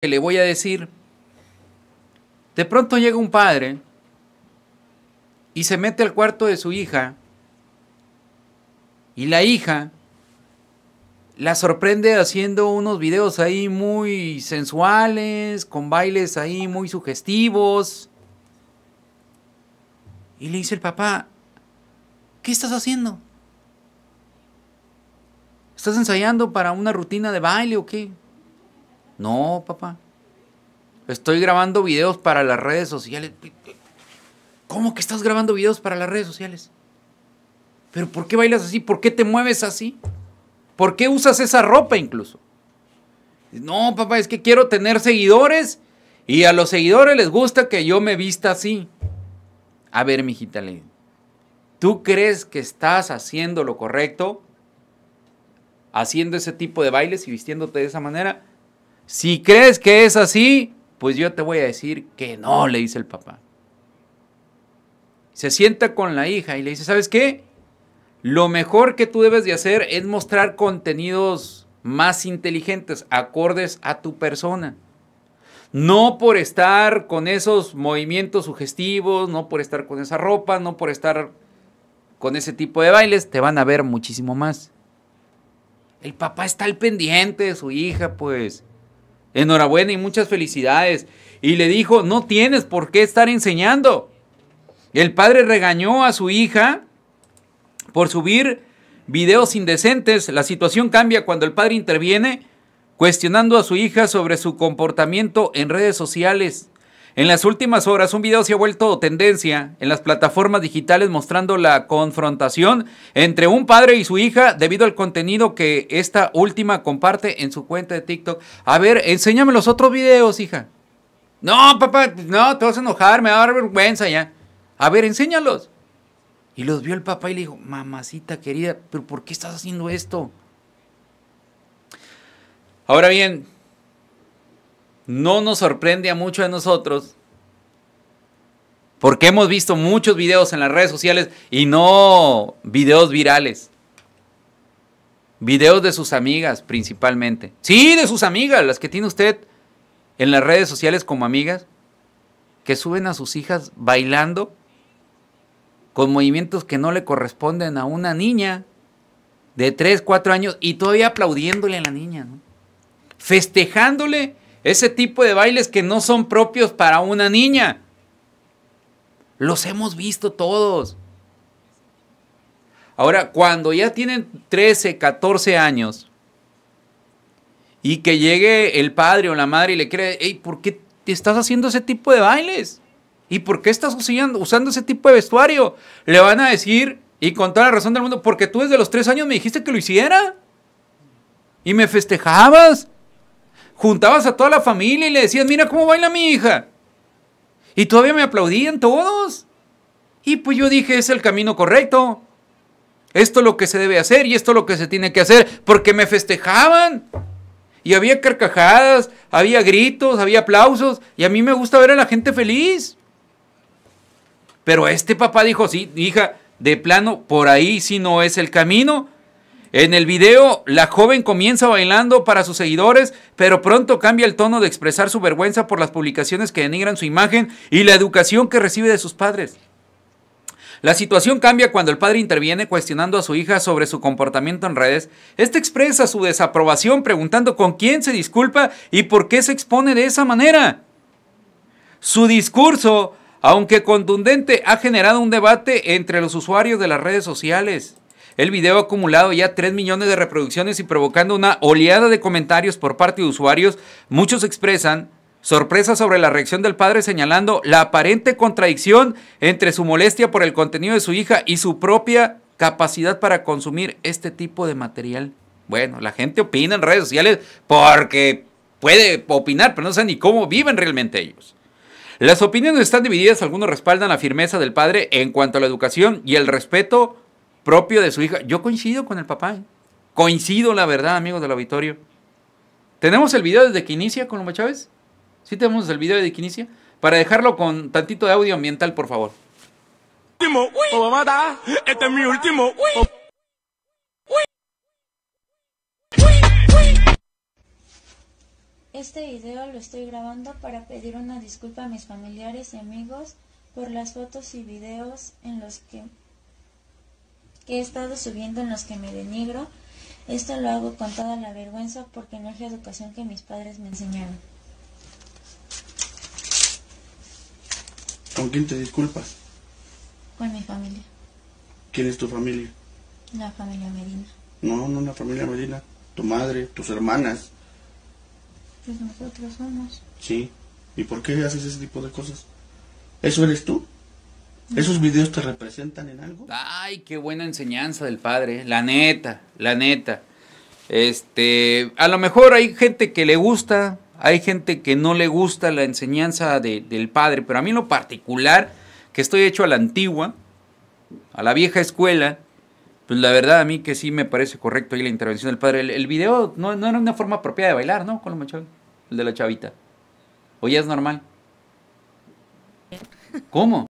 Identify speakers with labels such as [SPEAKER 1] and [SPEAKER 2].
[SPEAKER 1] que le voy a decir. De pronto llega un padre y se mete al cuarto de su hija y la hija la sorprende haciendo unos videos ahí muy sensuales, con bailes ahí muy sugestivos. Y le dice el papá, ¿qué estás haciendo? ¿Estás ensayando para una rutina de baile o qué? No, papá. Estoy grabando videos para las redes sociales. ¿Cómo que estás grabando videos para las redes sociales? ¿Pero por qué bailas así? ¿Por qué te mueves así? ¿Por qué usas esa ropa incluso? No, papá, es que quiero tener seguidores y a los seguidores les gusta que yo me vista así. A ver, mijita Lady, ¿tú crees que estás haciendo lo correcto haciendo ese tipo de bailes y vistiéndote de esa manera? Si crees que es así, pues yo te voy a decir que no, le dice el papá. Se sienta con la hija y le dice, ¿sabes qué? Lo mejor que tú debes de hacer es mostrar contenidos más inteligentes, acordes a tu persona. No por estar con esos movimientos sugestivos, no por estar con esa ropa, no por estar con ese tipo de bailes, te van a ver muchísimo más. El papá está al pendiente de su hija, pues. Enhorabuena y muchas felicidades. Y le dijo, no tienes por qué estar enseñando. El padre regañó a su hija por subir videos indecentes. La situación cambia cuando el padre interviene cuestionando a su hija sobre su comportamiento en redes sociales. En las últimas horas, un video se ha vuelto tendencia en las plataformas digitales mostrando la confrontación entre un padre y su hija debido al contenido que esta última comparte en su cuenta de TikTok. A ver, enséñame los otros videos, hija. No, papá, no, te vas a enojar, me va a dar vergüenza ya. A ver, enséñalos. Y los vio el papá y le dijo, mamacita querida, pero ¿por qué estás haciendo esto? Ahora bien, no nos sorprende a muchos de nosotros porque hemos visto muchos videos en las redes sociales y no videos virales. Videos de sus amigas principalmente. Sí, de sus amigas, las que tiene usted en las redes sociales como amigas, que suben a sus hijas bailando con movimientos que no le corresponden a una niña de 3, 4 años y todavía aplaudiéndole a la niña, festejándole ese tipo de bailes que no son propios para una niña. Los hemos visto todos. Ahora, cuando ya tienen 13, 14 años y que llegue el padre o la madre y le cree, ¿por qué te estás haciendo ese tipo de bailes? ¿Y por qué estás usando ese tipo de vestuario? Le van a decir, y con toda la razón del mundo, porque tú desde los 3 años me dijiste que lo hiciera y me festejabas juntabas a toda la familia y le decías, mira cómo baila mi hija. Y todavía me aplaudían todos. Y pues yo dije, es el camino correcto. Esto es lo que se debe hacer y esto es lo que se tiene que hacer, porque me festejaban. Y había carcajadas, había gritos, había aplausos, y a mí me gusta ver a la gente feliz. Pero este papá dijo, sí, hija, de plano, por ahí sí no es el camino, en el video, la joven comienza bailando para sus seguidores, pero pronto cambia el tono de expresar su vergüenza por las publicaciones que denigran su imagen y la educación que recibe de sus padres. La situación cambia cuando el padre interviene cuestionando a su hija sobre su comportamiento en redes. Este expresa su desaprobación preguntando con quién se disculpa y por qué se expone de esa manera. Su discurso, aunque contundente, ha generado un debate entre los usuarios de las redes sociales. El video ha acumulado ya 3 millones de reproducciones y provocando una oleada de comentarios por parte de usuarios. Muchos expresan sorpresa sobre la reacción del padre señalando la aparente contradicción entre su molestia por el contenido de su hija y su propia capacidad para consumir este tipo de material. Bueno, la gente opina en redes sociales porque puede opinar, pero no sabe ni cómo viven realmente ellos. Las opiniones están divididas, algunos respaldan la firmeza del padre en cuanto a la educación y el respeto propio de su hija. Yo coincido con el papá. Coincido, la verdad, amigos del auditorio. ¿Tenemos el video desde que inicia, Colombo Chávez? ¿Sí tenemos el video desde que inicia? Para dejarlo con tantito de audio ambiental, por favor. Último, uy, este es mi último, Este video lo estoy grabando para pedir una disculpa a mis familiares y amigos por las fotos y videos en los que que he estado subiendo en los que me denigro. Esto lo hago con toda la vergüenza porque no es la educación que mis padres me enseñaron. ¿Con quién te disculpas? Con mi familia. ¿Quién es tu familia? La familia Medina. No, no la familia Medina. Tu madre, tus hermanas. Pues nosotros somos. Sí. ¿Y por qué haces ese tipo de cosas? ¿Eso eres tú? ¿Esos videos te representan en algo? Ay, qué buena enseñanza del padre, ¿eh? la neta, la neta. Este, a lo mejor hay gente que le gusta, hay gente que no le gusta la enseñanza del padre, pero a mí en lo particular, que estoy hecho a la antigua, a la vieja escuela, pues la verdad a mí que sí me parece correcto ahí la intervención del padre. El, video no, era una forma propia de bailar, ¿no? Con lo el de la chavita. Hoy ya es normal? ¿Cómo?